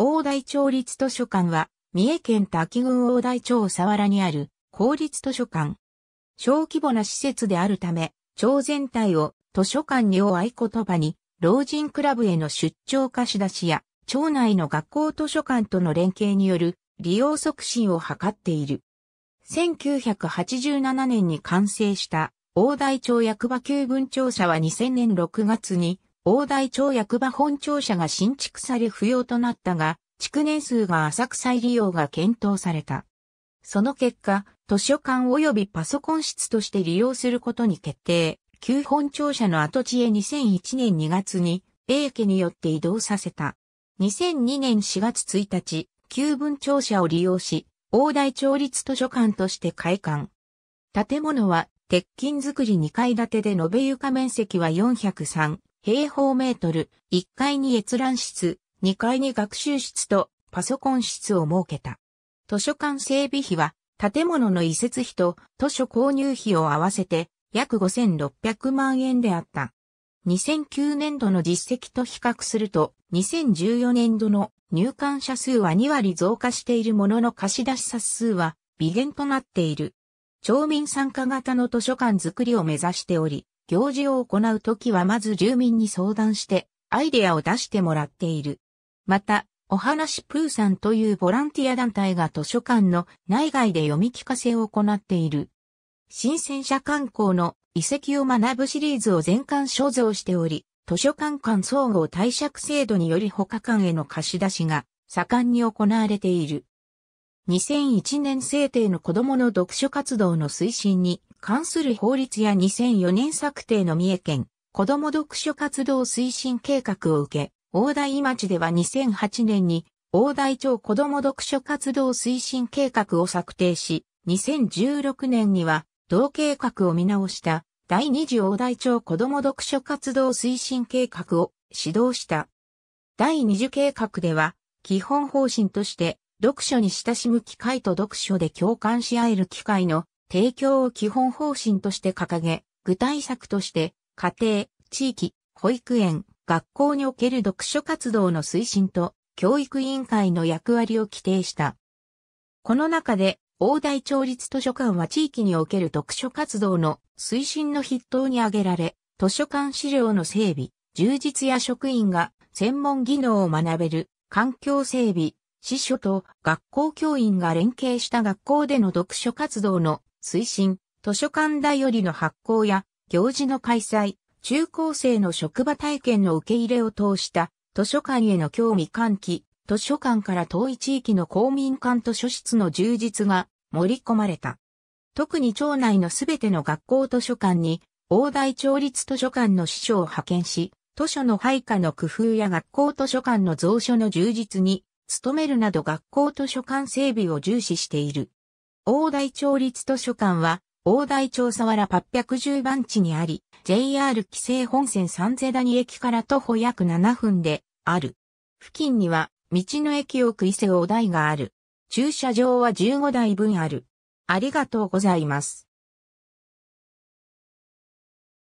大台町立図書館は、三重県多郡大台町佐原にある公立図書館。小規模な施設であるため、町全体を図書館にを合言葉に、老人クラブへの出張貸し出しや、町内の学校図書館との連携による利用促進を図っている。1987年に完成した大台町役場旧分庁舎は2000年6月に大台町役場本庁舎が新築され不要となったが、築年数が浅草利用が検討された。その結果、図書館及びパソコン室として利用することに決定。旧本庁舎の跡地へ2001年2月に、英家によって移動させた。2002年4月1日、旧文庁舎を利用し、大台町立図書館として開館。建物は、鉄筋造り2階建てで延べ床面積は403平方メートル、1階に閲覧室、2階に学習室とパソコン室を設けた。図書館整備費は、建物の移設費と図書購入費を合わせて約5600万円であった。2009年度の実績と比較すると、2014年度の入館者数は2割増加しているものの貸し出し冊数は微減となっている。町民参加型の図書館づくりを目指しており、行事を行うときはまず住民に相談して、アイデアを出してもらっている。また、お話プーさんというボランティア団体が図書館の内外で読み聞かせを行っている。新鮮社観光の遺跡を学ぶシリーズを全館所蔵しており、図書館間総合貸借制度により他館への貸し出しが盛んに行われている。2001年制定の子供の読書活動の推進に関する法律や2004年策定の三重県子ども読書活動推進計画を受け、大台町では2008年に大台町子ども読書活動推進計画を策定し、2016年には同計画を見直した第二次大台町子ども読書活動推進計画を指導した。第二次計画では基本方針として読書に親しむ機会と読書で共感し合える機会の提供を基本方針として掲げ、具体策として家庭、地域、保育園、学校における読書活動の推進と教育委員会の役割を規定した。この中で、大台町立図書館は地域における読書活動の推進の筆頭に挙げられ、図書館資料の整備、充実や職員が専門技能を学べる環境整備、司書と学校教員が連携した学校での読書活動の推進、図書館だよりの発行や、行事の開催、中高生の職場体験の受け入れを通した図書館への興味喚起、図書館から遠い地域の公民館図書室の充実が盛り込まれた。特に町内のすべての学校図書館に、大台町立図書館の司書を派遣し、図書の配下の工夫や学校図書館の蔵書の充実に、努めるなど学校図書館整備を重視している。大台町立図書館は、大台町沢原810番地にあり、JR 紀勢本線三世谷駅から徒歩約7分である。付近には、道の駅奥伊勢お台がある。駐車場は15台分ある。ありがとうございます。